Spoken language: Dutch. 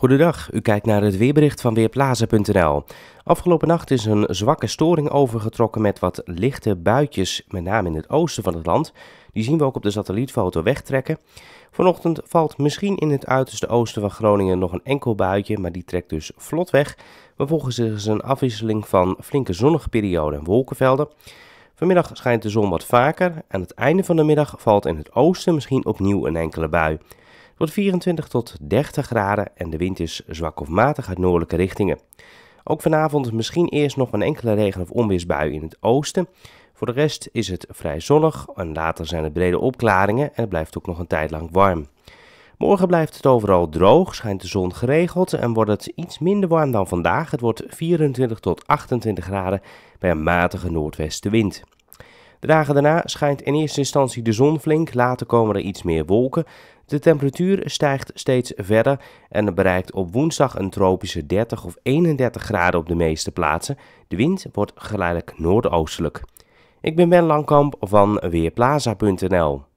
Goedendag, u kijkt naar het weerbericht van Weerplaza.nl. Afgelopen nacht is een zwakke storing overgetrokken met wat lichte buitjes, met name in het oosten van het land. Die zien we ook op de satellietfoto wegtrekken. Vanochtend valt misschien in het uiterste oosten van Groningen nog een enkel buitje, maar die trekt dus vlot weg. Vervolgens is er een afwisseling van flinke zonnige perioden en wolkenvelden. Vanmiddag schijnt de zon wat vaker. Aan het einde van de middag valt in het oosten misschien opnieuw een enkele bui wordt 24 tot 30 graden en de wind is zwak of matig uit noordelijke richtingen. Ook vanavond misschien eerst nog een enkele regen- of onweersbui in het oosten. Voor de rest is het vrij zonnig en later zijn er brede opklaringen en het blijft ook nog een tijd lang warm. Morgen blijft het overal droog, schijnt de zon geregeld en wordt het iets minder warm dan vandaag. Het wordt 24 tot 28 graden bij een matige noordwestenwind. De dagen daarna schijnt in eerste instantie de zon flink, later komen er iets meer wolken. De temperatuur stijgt steeds verder en bereikt op woensdag een tropische 30 of 31 graden op de meeste plaatsen. De wind wordt geleidelijk noordoostelijk. Ik ben Ben Langkamp van Weerplaza.nl.